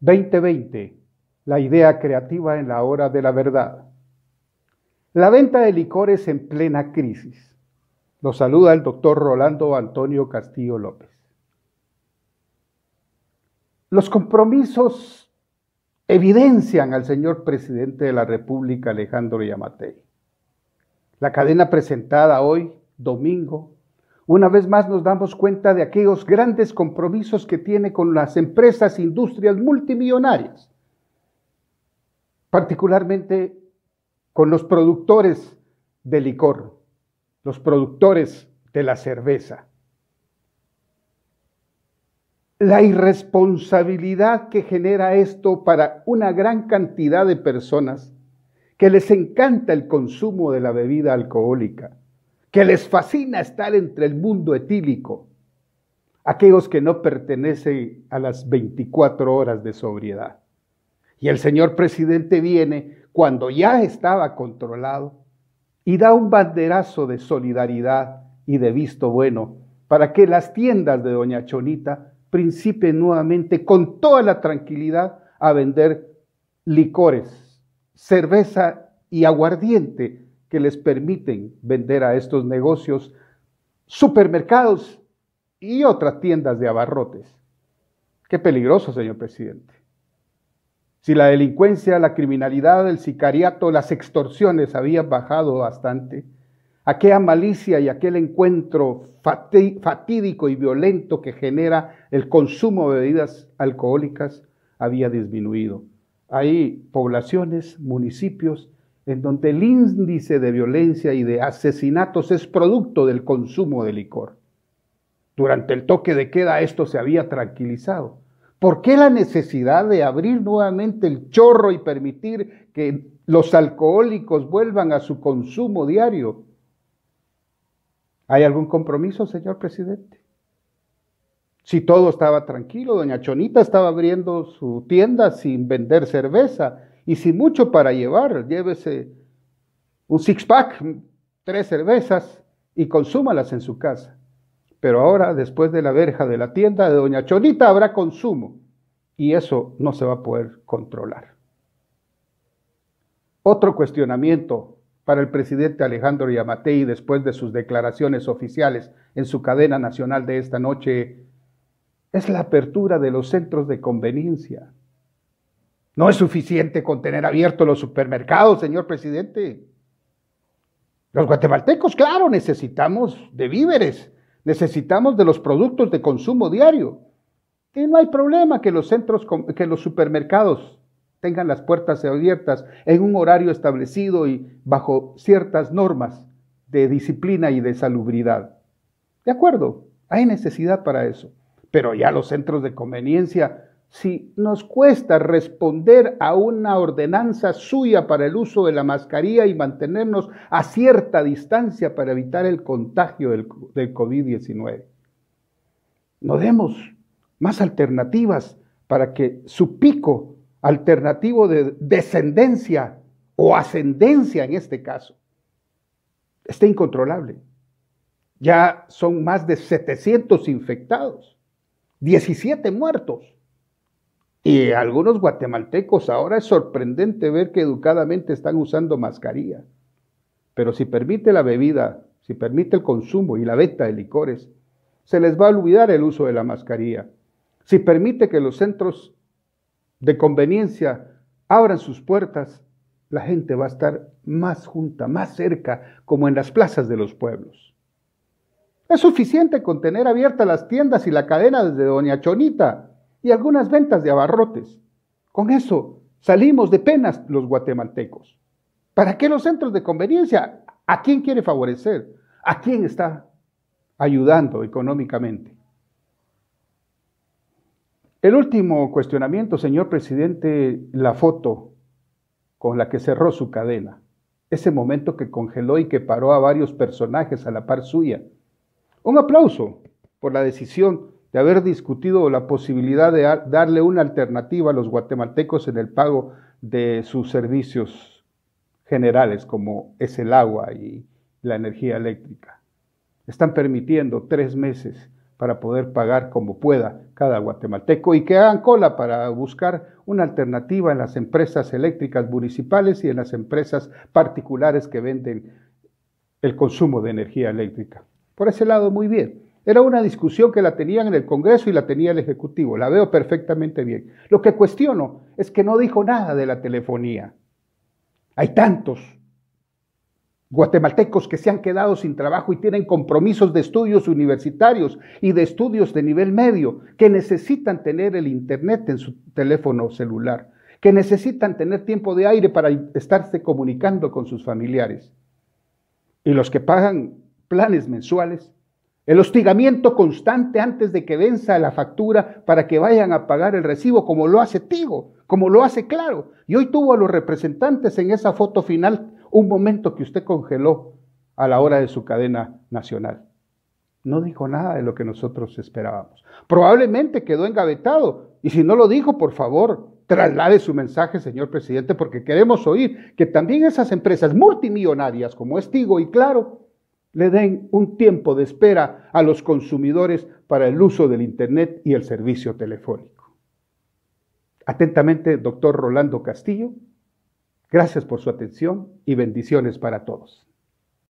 2020, la idea creativa en la hora de la verdad. La venta de licores en plena crisis. Lo saluda el doctor Rolando Antonio Castillo López. Los compromisos evidencian al señor presidente de la República, Alejandro Yamatei. La cadena presentada hoy, domingo, una vez más nos damos cuenta de aquellos grandes compromisos que tiene con las empresas, industrias multimillonarias, particularmente con los productores de licor, los productores de la cerveza. La irresponsabilidad que genera esto para una gran cantidad de personas que les encanta el consumo de la bebida alcohólica que les fascina estar entre el mundo etílico, aquellos que no pertenecen a las 24 horas de sobriedad. Y el señor presidente viene cuando ya estaba controlado y da un banderazo de solidaridad y de visto bueno para que las tiendas de Doña Chonita principen nuevamente con toda la tranquilidad a vender licores, cerveza y aguardiente que les permiten vender a estos negocios, supermercados y otras tiendas de abarrotes. Qué peligroso, señor presidente. Si la delincuencia, la criminalidad, el sicariato, las extorsiones habían bajado bastante, aquella malicia y aquel encuentro fatídico y violento que genera el consumo de bebidas alcohólicas había disminuido. Hay poblaciones, municipios en donde el índice de violencia y de asesinatos es producto del consumo de licor. Durante el toque de queda esto se había tranquilizado. ¿Por qué la necesidad de abrir nuevamente el chorro y permitir que los alcohólicos vuelvan a su consumo diario? ¿Hay algún compromiso, señor presidente? Si todo estaba tranquilo, doña Chonita estaba abriendo su tienda sin vender cerveza, y si mucho para llevar, llévese un six-pack, tres cervezas y consúmalas en su casa. Pero ahora, después de la verja de la tienda de Doña Chonita, habrá consumo y eso no se va a poder controlar. Otro cuestionamiento para el presidente Alejandro Yamatei después de sus declaraciones oficiales en su cadena nacional de esta noche es la apertura de los centros de conveniencia no es suficiente con tener abiertos los supermercados, señor presidente. Los guatemaltecos, claro, necesitamos de víveres, necesitamos de los productos de consumo diario. Y no hay problema que los centros, que los supermercados tengan las puertas abiertas en un horario establecido y bajo ciertas normas de disciplina y de salubridad. De acuerdo, hay necesidad para eso. Pero ya los centros de conveniencia si nos cuesta responder a una ordenanza suya para el uso de la mascarilla y mantenernos a cierta distancia para evitar el contagio del, COVID-19, no demos más alternativas para que su pico alternativo de descendencia o ascendencia en este caso esté incontrolable. Ya son más de 700 infectados, 17 muertos y algunos guatemaltecos ahora es sorprendente ver que educadamente están usando mascarilla. Pero si permite la bebida, si permite el consumo y la venta de licores, se les va a olvidar el uso de la mascarilla. Si permite que los centros de conveniencia abran sus puertas, la gente va a estar más junta, más cerca, como en las plazas de los pueblos. Es suficiente con tener abiertas las tiendas y la cadena desde Doña Chonita y algunas ventas de abarrotes. Con eso salimos de penas los guatemaltecos. ¿Para qué los centros de conveniencia? ¿A quién quiere favorecer? ¿A quién está ayudando económicamente? El último cuestionamiento, señor presidente, la foto con la que cerró su cadena, ese momento que congeló y que paró a varios personajes a la par suya. Un aplauso por la decisión de haber discutido la posibilidad de darle una alternativa a los guatemaltecos en el pago de sus servicios generales, como es el agua y la energía eléctrica. Están permitiendo tres meses para poder pagar como pueda cada guatemalteco y que hagan cola para buscar una alternativa en las empresas eléctricas municipales y en las empresas particulares que venden el consumo de energía eléctrica. Por ese lado, muy bien. Era una discusión que la tenían en el Congreso y la tenía el Ejecutivo. La veo perfectamente bien. Lo que cuestiono es que no dijo nada de la telefonía. Hay tantos guatemaltecos que se han quedado sin trabajo y tienen compromisos de estudios universitarios y de estudios de nivel medio, que necesitan tener el Internet en su teléfono celular, que necesitan tener tiempo de aire para estarse comunicando con sus familiares. Y los que pagan planes mensuales el hostigamiento constante antes de que venza la factura para que vayan a pagar el recibo, como lo hace Tigo, como lo hace Claro. Y hoy tuvo a los representantes en esa foto final un momento que usted congeló a la hora de su cadena nacional. No dijo nada de lo que nosotros esperábamos. Probablemente quedó engavetado. Y si no lo dijo, por favor, traslade su mensaje, señor presidente, porque queremos oír que también esas empresas multimillonarias como es Tigo y Claro le den un tiempo de espera a los consumidores para el uso del Internet y el servicio telefónico. Atentamente, doctor Rolando Castillo, gracias por su atención y bendiciones para todos.